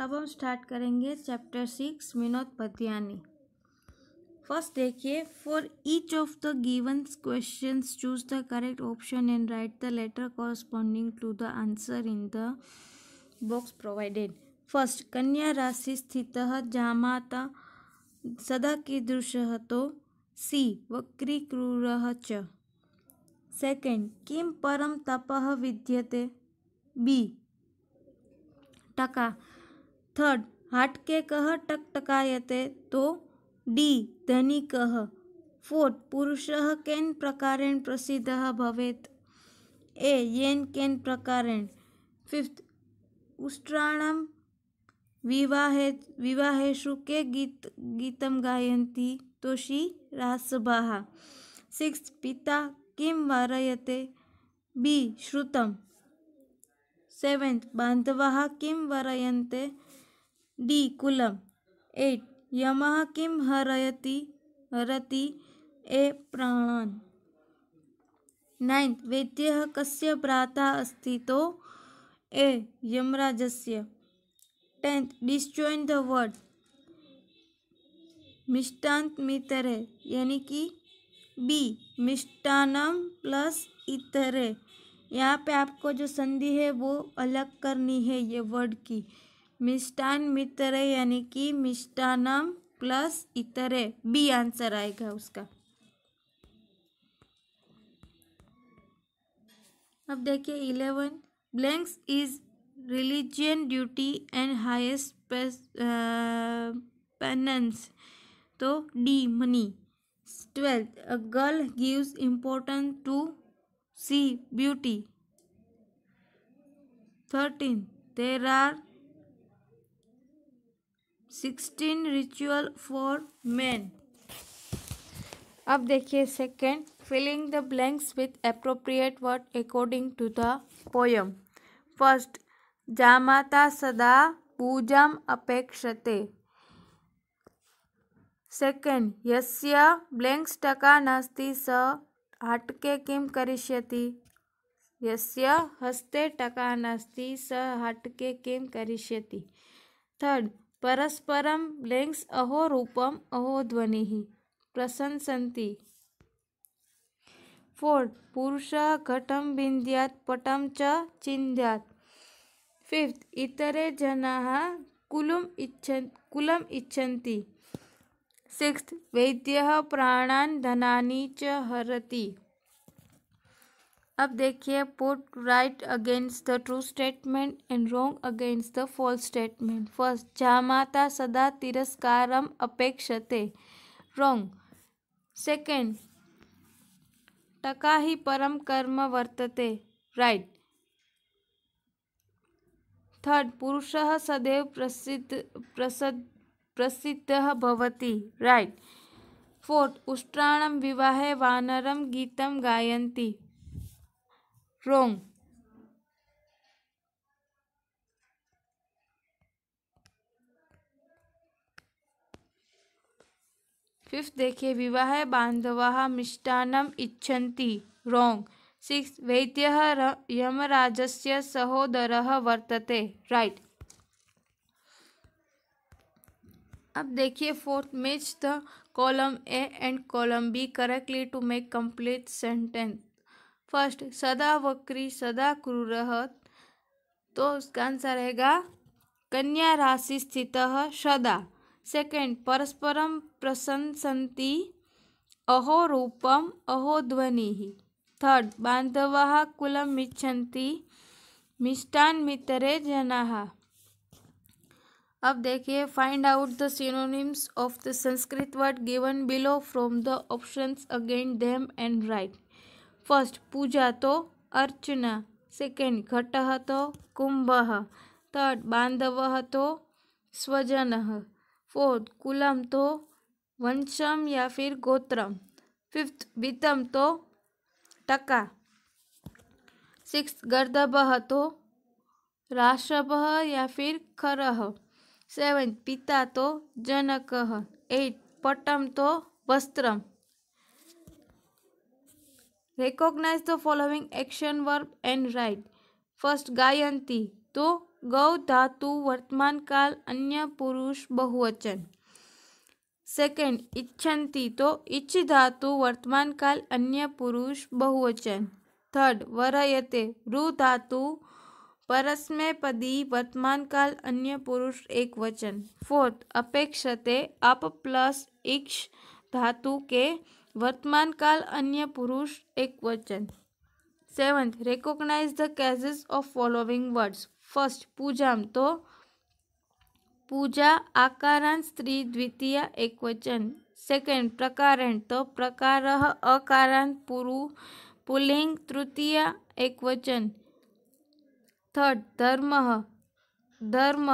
अब हम स्टार्ट करेंगे चैप्टर सिक्स विनोद पतियानी फर्स्ट देखिए for each of the given question choose the correct option and write the letter corresponding to the answer in the box provided first कन्या राशि स्थित जामाता सदा कीदृश तो सी क्रूर च सेकेंड किम परम तप विद्यते बी टका थर्ड हाट के कह टकटकायते तो डी धनी फोर्थ पुरुष केन प्रकारेण प्रसिद्ध भवेत ए येन केन प्रकारेण फिफ्थ उष्ट्राणाम विवाह विवाहेशु के गीत गीत गायंती तो शी रासभा सिक्स पिता किम वारयते बी श्रुतम सेवेंथ बांधवा किम वरयंते डी कुलम एट यम किम हरयति हरति ए प्राणन नाइन्थ वैद्य कस्य प्राता अस्ति तो ए यमराजस्य टेंथ डिस्जॉइन द वर्ड मिष्टांत मितरे यानी कि बी मिष्टानम प्लस इतरे यहाँ पे आपको जो संधि है वो अलग करनी है ये वर्ड की मिष्टान मित्र यानी कि मिष्टानम प्लस इतरे बी आंसर आएगा उसका अब देखिए eleven blanks is religion duty and highest penance तो D money twelfth a girl gives importance to C beauty thirteen there are sixteen ritual for man अब देखिए second filling the blanks with appropriate word according to the poem first जामाता सदा पूजा अपेक्षते second यस्य blanks टका नास्ति स हाटके किम करिष्यति यस्य हस्ते टका नास्ति स हाटके किम करिष्यति थर्ड परस्परम लिंग्स अहो रूपम अहो ध्वनि प्रशंसन्ति फोर्थ पुरुषः घटम विन्द्यात् पटं च चिन्द्यात् फिफ्थ इतरे जनाः कुलुम् इच्छन् कुलम् इच्छन्ति सिक्स्थ वैद्यः प्राणान् धनानि च हरति अब देखिए put right against the true statement and wrong against the false statement first माता सदा तिरस्कार अपेक्षते रोंग सेकेंड टका ही परम कर्म वर्तते राइट थर्ड पुरुष सदैव प्रसिद्ध प्रसद प्रसिद्ध भवति राइट फोर्थ उष्ट्राणम विवाहे वानरम गीतम गायन्ति wrong फिफ्थ देखिए विवाह बांधवा मिष्टानम इच्छन्ति रॉन्ग सिक्स वैद्य यमराज से सहोदर वर्तते राइट अब देखिए fourth match the column A and column B correctly to make complete sentence first सदा वक्री सदा क्रूर तो उसका आंसर रहेगा कन्या राशि स्थित सदा सेकेंड परस्परम प्रशंसा अहो रूपम अहो ध्वनि थर्ड बांधव कुलम इच्छन्ति मिष्टान मितरे जना अब देखिए find out the synonyms of the Sanskrit word given below from the options against them and write first पूजा तो अर्चना सेकेंड घट तो कुंभ थर्ड बांधव तो स्वजन फोर्थ कुलम तो वंशम या फिर गोत्रम फिफ्थ बीतम तो टका सिक्स गर्दभ तो राष्ट्रभ या फिर खर सेवन पिता तो जनक एट पटम तो वस्त्रम recognise the following action verb and write first गायंती तो गौ धातु वर्तमान काल अन्य पुरुष बहुवचन सेकेंड इच्छंती तो इच्छ धातु वर्तमान काल अन्य पुरुष बहुवचन थर्ड वरयते रु धातु परस्मय पदी वर्तमान काल अन्य पुरुष एक वचन फोर्थ अपेक्षते अप प्लस इक्ष धातु के वर्तमान काल अन्य पुरुष एक वचन seventh recognise the cases of following words first पूजा तो पूजा आकारां स्त्री द्वितीय एक वचन सेकेंड प्रकारण तो प्रकार अकारण पुरु पुलिंग तृतीय एक वचन थर्ड धर्म धर्म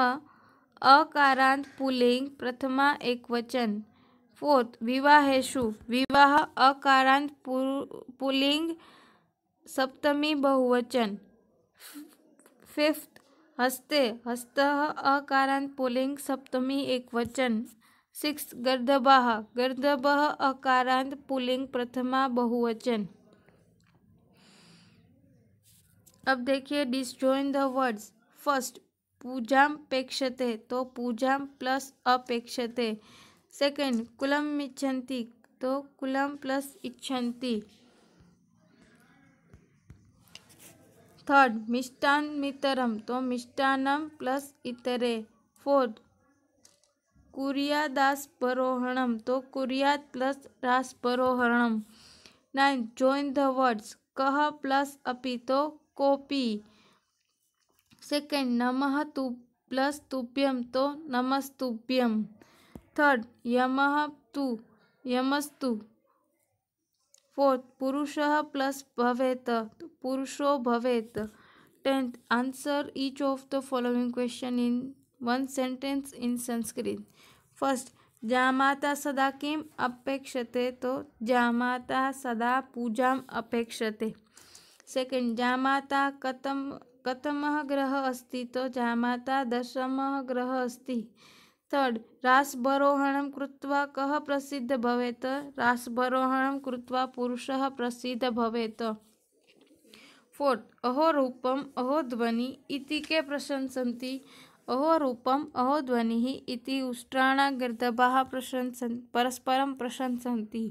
अकारांत पुलिंग प्रथमा एक वचन फोर्थ विवाहेशु विवाह अकारांत पुलिंग सप्तमी बहुवचन फिफ्थ हस्ते हस्त अकारांत पुलिंग सप्तमी एक वचन सिक्स गर्दबाह गर्दबह अकारांत पुलिंग प्रथमा बहुवचन अब देखिए डिस्जॉइन द वर्ड्स फर्स्ट पूजा पेक्षते तो पूजा प्लस अपेक्षते सेकंड कुलम इच्छन्ति तो कुलम प्लस इच्छन्ति थर्ड मिष्टान मितरम तो मिष्टानम प्लस इतरे फोर्थ कुरियादास परोहणम तो कुरियाद प्लस रास परोहरणम नाइन्थ जॉइन द वर्ड्स कह प्लस अपि तो कॉपी सेकेंड नमः तु प्लस तुभ्यम तो नमस्तुभ्यम थर्ड यम तु यमस्तु फोर्थ पुरुष प्लस भवेत पुरुषो भवेत tenth answer each of the following question in one sentence in Sanskrit first जामाता सदा किम अपेक्षते तो जामाता सदा पूजा अपेक्षते सेकंड जामाता कथम कतम ग्रह अस्ति तो जामाता दशम ग्रह अस्ति थर्ड रासभरोहणं कृत्वा कः प्रसिद्धः भवेत् रासभरोहणं कृत्वा पुरुषः प्रसिद्धः भवेत् फोर्थ अहो रूपम अहो ध्वनि इति के प्रशंसन्ति अहो रूपम अहो ध्वनिः इति उष्ट्राणागर्दभाः प्रशंसन् परस्परं प्रशंसन्ति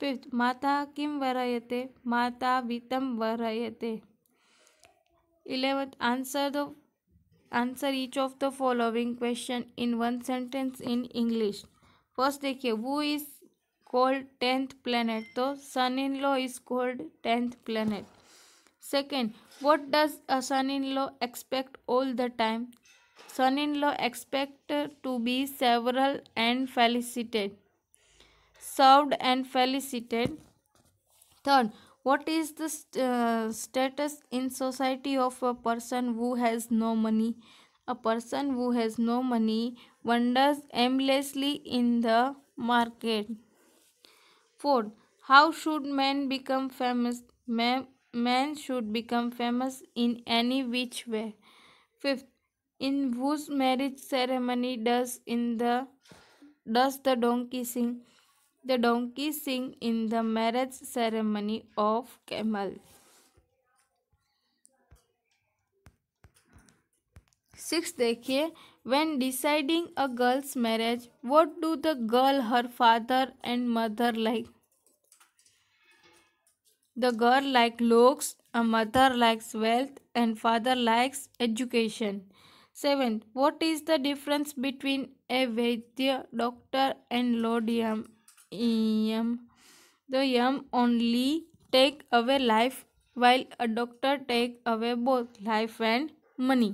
फिफ्थ माता किं वरयते माता वितं वरयते eleventh answer the answer each of the following question in one sentence in english first dekhiye is called 10th planet so son in law is called 10th planet second what does a son in law expect all the time son in law expect to be several and felicitated served and felicitated third what is the st uh, status in society of a person who has no money a person who has no money wanders aimlessly in the market. 4. How should men become famous? Men should become famous in any which way. 5. In whose marriage ceremony does in the does the donkey sing? The donkey sing in the marriage ceremony of camel. Six. देखिए when deciding a girl's marriage what do the girl her father and mother like the girl like looks a mother likes wealth and father likes education seventh what is the difference between a vaidya doctor and lodium एम the Yama only take away life while a doctor take away both life and money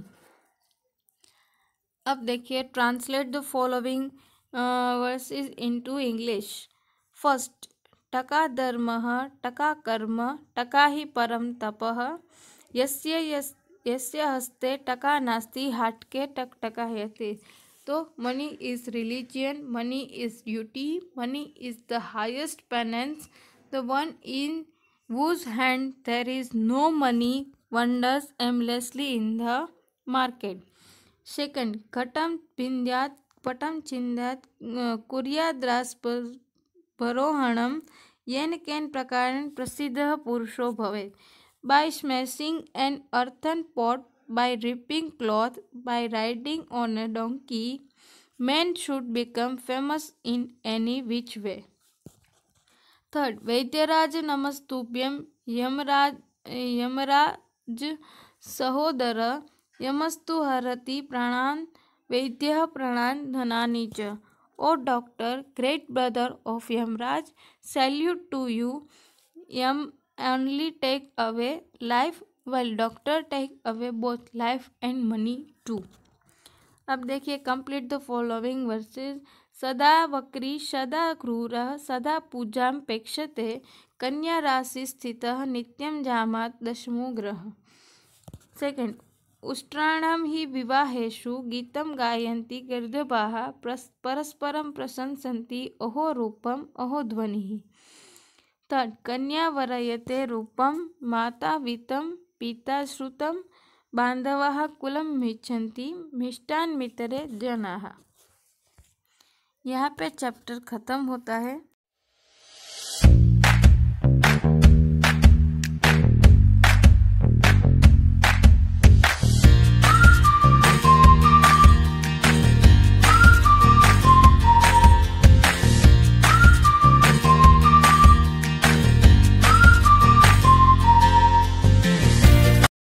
अब देखिए translate the following verses into English first टका धर्म टका कर्म टका ही परम तप यस्य यस्य हस्ते टका नास्ति हाटके टका यति तो money is religion money is duty money is the highest penance the one in whose hand there is no money one does aimlessly in the market second घटम बिंद्यात पटम चिंद्यात कुरियाद्रास भरोहणम येन केन प्रकार प्रसिद्ध पुरुषो भवे by smashing an earthen pot by ripping cloth, by riding on a donkey, men should become famous in any which way. Third, Vaidyaraj Namastupyam yamraj Yamaraj Sahodara Yamastu Harati Pranan Vaidya Pranan Dhanani Cha. O doctor, great brother of Yamraj, salute to you. Yam only take away life well doctor take away both life and money too अब देखिए complete the following versus सदा वक्री सदा क्रूर सदा पूजा पेक्षते कन्या राशि स्थित नित्यम जामात दशमो ग्रह सेकंड उष्ट्राणाम ही विवाहेशु गीतम गायन्ति गर्दभा प्रस प्रशंसती अहो रूपम अहो ध्वनि तत् कन्या वरयते रूपम माता पिता श्रुत बांधव कुलम मिच्छन्ति मिष्टान मितरे जना यहाँ पे चैप्टर ख़त्म होता है